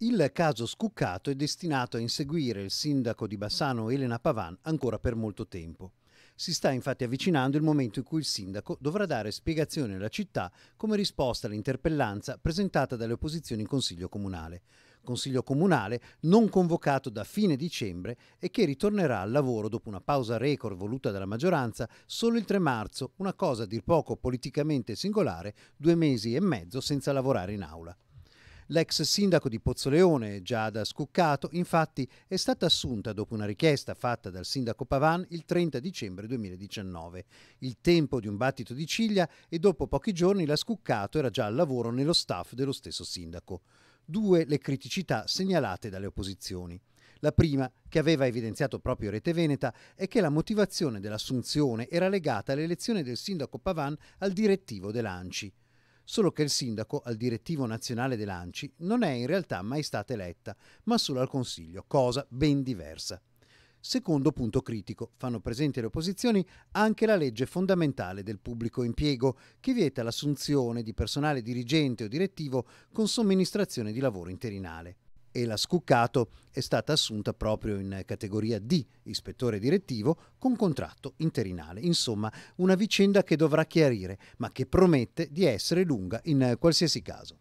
Il caso Scuccato è destinato a inseguire il sindaco di Bassano Elena Pavan ancora per molto tempo. Si sta infatti avvicinando il momento in cui il sindaco dovrà dare spiegazione alla città come risposta all'interpellanza presentata dalle opposizioni in Consiglio Comunale. Consiglio Comunale non convocato da fine dicembre e che ritornerà al lavoro dopo una pausa record voluta dalla maggioranza solo il 3 marzo, una cosa a dir poco politicamente singolare, due mesi e mezzo senza lavorare in aula. L'ex sindaco di Pozzoleone, Giada Scuccato, infatti è stata assunta dopo una richiesta fatta dal sindaco Pavan il 30 dicembre 2019. Il tempo di un battito di ciglia e dopo pochi giorni la Scuccato era già al lavoro nello staff dello stesso sindaco. Due le criticità segnalate dalle opposizioni. La prima, che aveva evidenziato proprio Rete Veneta, è che la motivazione dell'assunzione era legata all'elezione del sindaco Pavan al direttivo dell'ANCI solo che il sindaco al direttivo nazionale dell'ANCI non è in realtà mai stata eletta, ma solo al Consiglio, cosa ben diversa. Secondo punto critico, fanno presente le opposizioni anche la legge fondamentale del pubblico impiego, che vieta l'assunzione di personale dirigente o direttivo con somministrazione di lavoro interinale e la Scuccato è stata assunta proprio in categoria D, ispettore direttivo, con contratto interinale. Insomma, una vicenda che dovrà chiarire, ma che promette di essere lunga in qualsiasi caso.